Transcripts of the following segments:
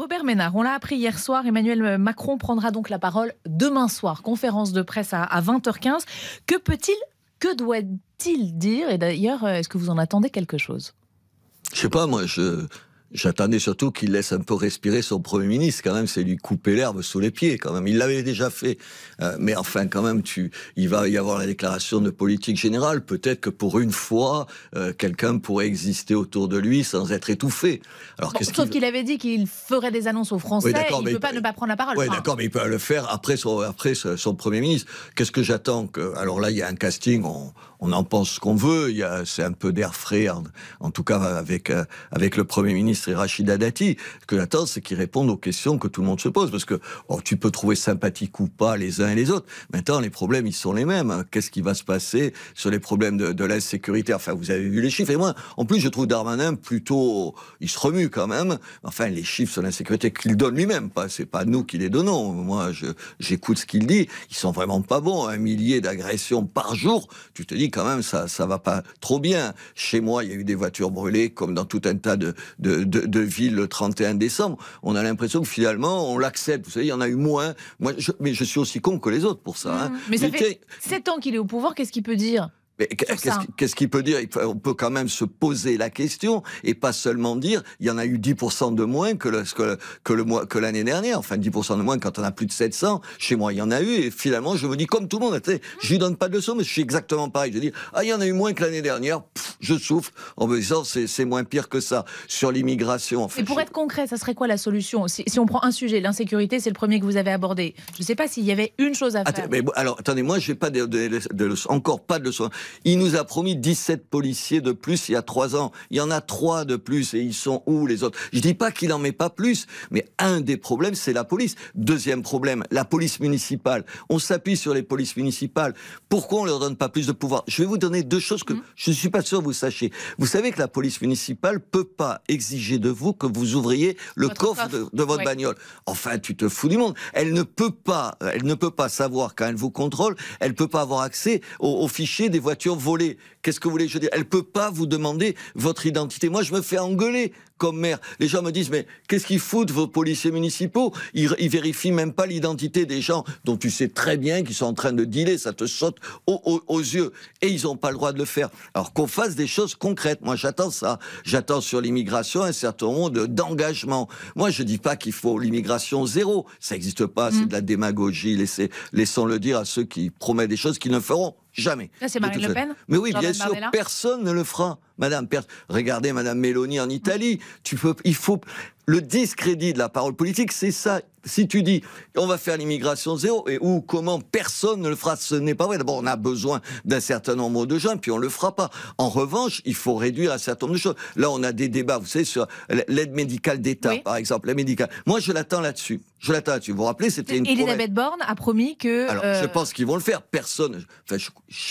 Robert Ménard, on l'a appris hier soir, Emmanuel Macron prendra donc la parole demain soir, conférence de presse à 20h15. Que peut-il, que doit-il dire Et d'ailleurs, euh, est-ce que vous en attendez quelque chose Je sais pas, moi, je J'attendais surtout qu'il laisse un peu respirer son Premier ministre, quand même, c'est lui couper l'herbe sous les pieds, quand même. Il l'avait déjà fait. Euh, mais enfin, quand même, tu, il va y avoir la déclaration de politique générale. Peut-être que pour une fois, euh, quelqu'un pourrait exister autour de lui sans être étouffé. Alors, bon, sauf qu'il avait dit qu'il ferait des annonces aux Français, il ne peut pas ne pas prendre la parole. Oui, d'accord, mais il peut le faire après son, après son Premier ministre. Qu'est-ce que j'attends que... Alors là, il y a un casting, on, en pense ce qu'on veut, c'est un peu d'air frais, en, en, tout cas avec, euh, avec le Premier ministre et Rachida Dati. Ce que j'attends, c'est qu'ils répondent aux questions que tout le monde se pose. Parce que tu peux trouver sympathique ou pas les uns et les autres. Maintenant, les problèmes, ils sont les mêmes. Hein. Qu'est-ce qui va se passer sur les problèmes de, l'insécurité Enfin, vous avez vu les chiffres. Et moi, en plus, je trouve Darmanin plutôt. Il se remue quand même. Enfin, les chiffres sur l'insécurité qu'il donne lui-même, pas, c'est pas nous qui les donnons. Moi, j'écoute ce qu'il dit. Ils sont vraiment pas bons. Un millier d'agressions par jour. Tu te dis quand même, ça, ça va pas trop bien. Chez moi, il y a eu des voitures brûlées, comme dans tout un tas de, de, ville le 31 décembre, on a l'impression que finalement, on l'accepte. Vous savez, il y en a eu moins. mais je suis aussi con que les autres pour ça. Hein. Mmh. Mais ça 7 ans qu'il est au pouvoir, qu'est-ce qu'il peut dire Qu'est-ce qu'il peut dire On peut quand même se poser la question et pas seulement dire il y en a eu 10% de moins que le, que, le que l'année dernière. Enfin 10% de moins quand on a plus de 700. Chez moi il y en a eu et finalement je me dis comme tout le monde, je lui donne pas de leçon mais je suis exactement pareil. Je dis ah il y en a eu moins que l'année dernière. je souffre en me disant c'est moins pire que ça sur l'immigration. et pour être concret, ça serait quoi la solution si, on prend un sujet, l'insécurité, c'est le premier que vous avez abordé. Je ne sais pas s'il y avait une chose à faire. mais, alors attendez, moi n'ai pas de, de, encore pas de leçons. Il nous a promis 17 policiers de plus il y a 3 ans. Il y en a 3 de plus et ils sont où les autres Je ne dis pas qu'il en met pas plus, mais un des problèmes, c'est la police. Deuxième problème, la police municipale. On s'appuie sur les polices municipales. Pourquoi on ne leur donne pas plus de pouvoir Je vais vous donner deux choses que mhm. je ne suis pas sûr que vous sachiez. Vous savez que la police municipale ne peut pas exiger de vous que vous ouvriez le coffre, de, votre bagnole. Enfin, tu te fous du monde. Elle ne peut pas, elle ne peut pas savoir quand elle vous contrôle, elle ne peut pas avoir accès aux fichiers des voitures volée. Qu'est-ce que vous voulez que je dire Elle peut pas vous demander votre identité. Moi, je me fais engueuler comme maire. Les gens me disent, mais qu'est-ce qu'ils foutent vos policiers municipaux ils, ne vérifient même pas l'identité des gens dont tu sais très bien qu'ils sont en train de dealer, ça te saute aux, yeux. Et ils n'ont pas le droit de le faire. Alors qu'on fasse des choses concrètes. Moi, j'attends ça. J'attends sur l'immigration un certain nombre d'engagements. Moi, je dis pas qu'il faut l'immigration zéro. Ça n'existe pas, c'est mmh. de la démagogie. laissons le dire à ceux qui promettent des choses qu'ils ne feront Jamais. Ah, Mais oui, bien sûr, personne ne le fera. Madame, regardez Madame Meloni en Italie. Tu peux, il faut le discrédit de la parole politique, c'est ça si tu dis on va faire l'immigration zéro et ou comment personne ne le fera, ce n'est pas vrai. D'abord, on a besoin d'un certain nombre de gens, puis on ne le fera pas. En revanche, il faut réduire un certain nombre de choses. Là, on a des débats, vous savez, sur l'aide médicale d'État, par exemple, l'aide médicale. Moi, je l'attends là-dessus. Je l'attends là-dessus. Vous vous rappelez, c'était une. Elisabeth Borne a promis que. Alors, euh, je pense qu'ils vont le faire. Personne. Enfin,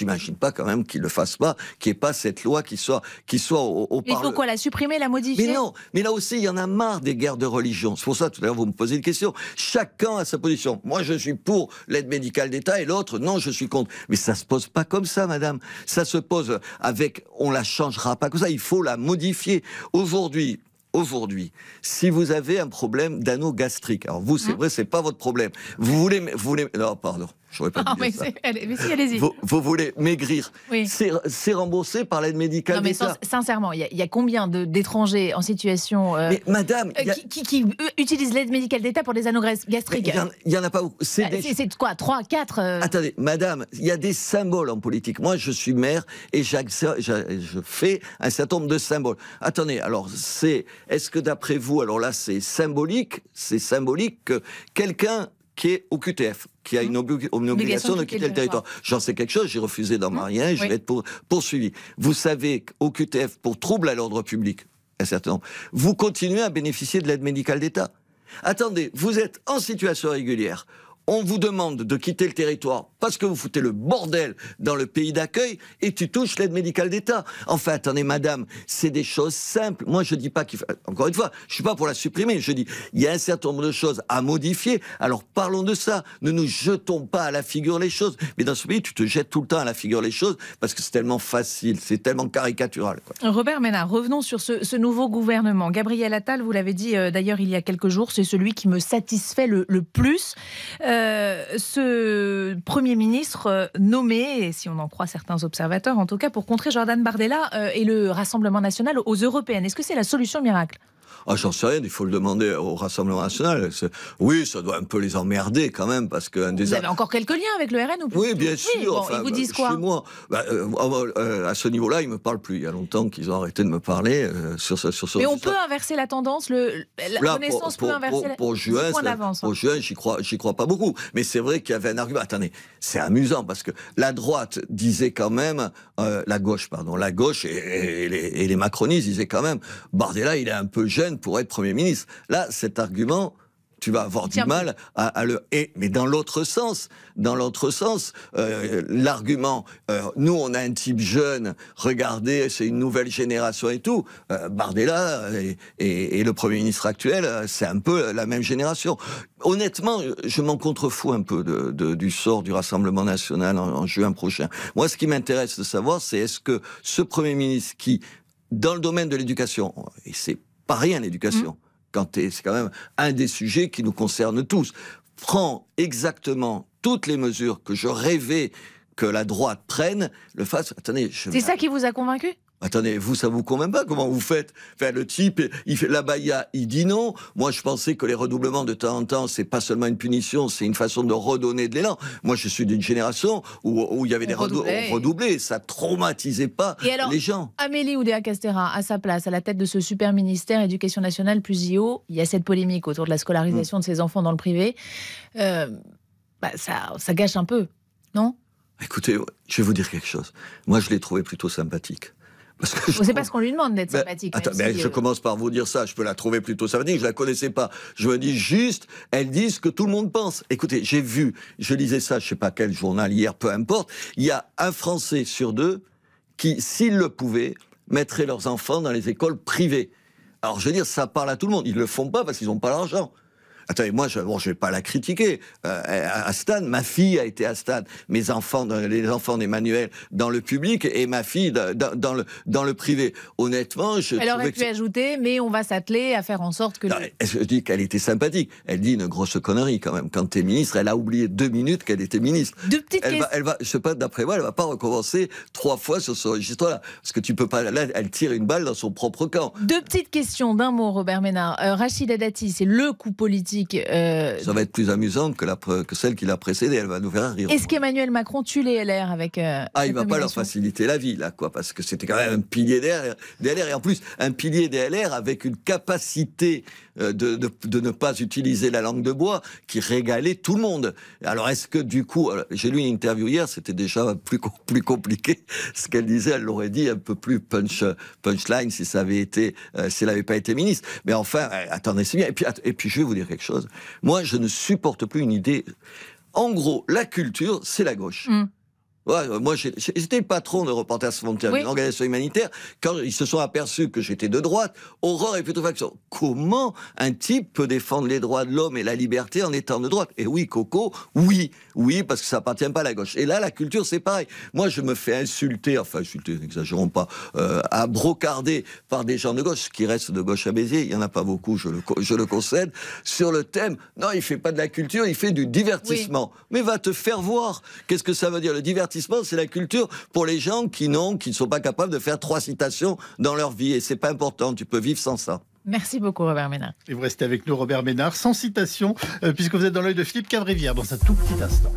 n'imagine pas quand même qu'ils le fassent pas, qu'il n'y ait pas cette loi qui soit, qui soit au, au Il faut la supprimer, la modifier Mais non. Mais là aussi, il y en a marre des guerres de religion. C'est pour ça, tout à l'heure, vous me posez une question. Chacun a sa position. Moi, je suis pour l'aide médicale d'État et l'autre, non, je suis contre. Mais ça se pose pas comme ça, madame. Ça se pose avec, on la changera pas comme ça. Il faut la modifier. Aujourd'hui, aujourd'hui, si vous avez un problème d'anneau gastrique, alors vous, c'est hein vrai, c'est pas votre problème. Vous voulez, vous voulez, non, pardon pas ah, mais, allez Vous, vous, voulez maigrir. Oui. C'est remboursé par l'aide médicale. Non, mais sincèrement, il y, y, a combien d'étrangers en situation. Euh, mais madame. Euh, qui, qui, qui euh, utilisent l'aide médicale d'État pour des anorexes gastriques Il y en, a pas. Bah, c'est quoi 3, 4 Attendez, madame, il y a des symboles en politique. Moi, je suis maire et j je fais un certain nombre de symboles. Attendez, alors, c'est. Est-ce que d'après vous, alors là, c'est symbolique C'est symbolique que quelqu'un qui est au QTF, qui a une, hum. obligation de quitter le territoire. J'en sais quelque chose, j'ai refusé d'en hum. marier, je vais être poursuivi. Vous savez qu'au QTF, pour trouble à l'ordre public, un certain nombre, vous continuez à bénéficier de l'aide médicale d'État. Attendez, vous êtes en situation régulière on vous demande de quitter le territoire parce que vous foutez le bordel dans le pays d'accueil et tu touches l'aide médicale d'État. Enfin, attendez, madame, c'est des choses simples. Moi, je dis pas qu'il faut... Encore une fois, je suis pas pour la supprimer. Je dis, il y a un certain nombre de choses à modifier. Alors, parlons de ça. Ne nous jetons pas à la figure les choses. Mais dans ce pays, tu te jettes tout le temps à la figure les choses parce que c'est tellement facile, c'est tellement caricatural. Robert Ménard, revenons sur ce, nouveau gouvernement. Gabriel Attal, vous l'avez dit euh, d'ailleurs il y a quelques jours, c'est celui qui me satisfait le, plus. Euh, euh, ce Premier ministre euh, nommé, si on en croit certains observateurs, en tout cas pour contrer Jordan Bardella euh, et le Rassemblement national aux européennes, est-ce que c'est la solution miracle ah, j'en sais rien, il faut le demander au Rassemblement national. Oui, ça doit un peu les emmerder quand même, parce que... des... Vous avez encore quelques liens avec le RN ou pas Oui, bien sûr. ils vous bah, disent quoi moi, bah, euh, oh, oh, euh, à ce niveau-là, ils ne me parlent plus. Il y a longtemps qu'ils ont arrêté de me parler euh, sur, sur, sujet. Mais on peut inverser la tendance, le, la connaissance pour, inverser la juin, hein. Pour juin, j'y crois, pas beaucoup. Mais c'est vrai qu'il y avait un argument. Attendez, c'est amusant, parce que la droite disait quand même... la gauche, pardon. La gauche les, et les macronistes disaient quand même Bardella, il est un peu jeune pour être Premier ministre. Là, cet argument, tu vas avoir du mal à, le. mais dans l'autre sens, dans l'autre sens, euh, l'argument, euh, nous on a un type jeune, regardez, c'est une nouvelle génération et tout. Euh, Bardella et, le Premier ministre actuel, euh, c'est un peu la même génération. Honnêtement, je m'en contrefous un peu du sort du Rassemblement national en juin prochain. Moi, ce qui m'intéresse de savoir, c'est est-ce que ce Premier ministre qui dans le domaine de l'éducation, et c'est pas rien l'éducation. Mm. Quand c'est quand même un des sujets qui nous concerne tous. Prends exactement toutes les mesures que je rêvais que la droite prenne, le fasse. Attendez, je... c'est ça qui vous a convaincu Attendez, vous, ça vous convainc pas Comment vous faites le type, il fait la baïa, il dit non. Moi, je pensais que les redoublements de temps en temps, c'est pas seulement une punition, c'est une façon de redonner de l'élan. Moi, je suis d'une génération où, il y avait des redoublés, ça traumatisait pas et alors, les gens. Amélie Oudéa Castera, à sa place, à la tête de ce super ministère éducation nationale plus IO, il y a cette polémique autour de la scolarisation mm. de ses enfants dans le privé. Euh, bah, ça, ça gâche un peu, non Écoutez, je vais vous dire quelque chose. Moi, je l'ai trouvé plutôt sympathique sais pas ce qu'on lui demande d'être sympathique. je euh, commence par vous dire ça. Je peux la trouver plutôt sympathique. Je la connaissais pas. Je me dis juste, elles disent ce que tout le monde pense. Écoutez, j'ai vu, je lisais ça, je sais pas quel journal hier, peu importe. Il y a un Français sur deux qui, s'il le pouvait, mettrait leurs enfants dans les écoles privées. Alors je veux dire, ça parle à tout le monde. Ils le font pas parce qu'ils n'ont pas l'argent. Attendez, moi, je ne bon, vais pas la critiquer. Euh, ma fille a été à Stade, mes enfants, les enfants d'Emmanuel dans le public et ma fille dans, le, dans le privé. Honnêtement, je. Elle aurait pu ajouter, mais on va s'atteler à faire en sorte que. Non, Je dis qu'elle était sympathique. Elle dit une grosse connerie quand même. Quand tu es ministre, elle a oublié deux minutes qu'elle était ministre. Deux petites elle va, elle Je sais pas, d'après moi, elle va pas recommencer trois fois sur ce registre-là. Parce que tu peux pas. Là, elle tire une balle dans son propre camp. Deux petites questions d'un mot, Robert Ménard. Rachid euh, Rachida Dati, c'est le coup politique euh, ça va être plus amusant que, que celle qui l'a précédée. Elle va nous faire rire. Est-ce qu'Emmanuel Macron tue les LR avec. Euh, ah, il ne va pas leur faciliter la vie, là, quoi, parce que c'était quand même un pilier des LR, Et en plus, un pilier des LR avec une capacité euh, de, ne pas utiliser la langue de bois qui régalait tout le monde. Alors, est-ce que du coup. J'ai lu une interview hier, c'était déjà plus, plus compliqué. Ce qu'elle disait, elle l'aurait dit un peu plus punch, punchline si ça avait été, si elle n'avait pas été ministre. Mais enfin, attendez, c'est bien. Et et puis, je vais vous dire quelque chose. Moi, je ne supporte plus une idée. En gros, la culture, c'est la gauche. Mm. Euh, moi, j'étais patron de Reporters sans frontières, une organisation humanitaire. Quand ils se sont aperçus que j'étais de droite, aurore et plutôt Comment un type peut défendre les droits de l'homme et la liberté en étant de droite Et oui, Coco, oui, oui, parce que ça appartient pas à la gauche. Et là, la culture, c'est pareil. Moi, je me fais insulter, enfin, insulter, n'exagérons pas, euh, à brocarder par des gens de gauche, qui restent de gauche à baiser il y en a pas beaucoup, je le, concède, sur le thème, non, il fait pas de la culture, il fait du divertissement. Mais va te faire voir. Qu'est-ce que ça veut dire, le divertissement c'est la culture pour les gens qui n'ont, qui ne sont pas capables de faire trois citations dans leur vie. Et c'est pas important. Tu peux vivre sans ça. Merci beaucoup, Robert Ménard. Et vous restez avec nous, Robert Ménard, sans citation, euh, puisque vous êtes dans l'œil de Philippe Cavrivière dans un tout petit instant.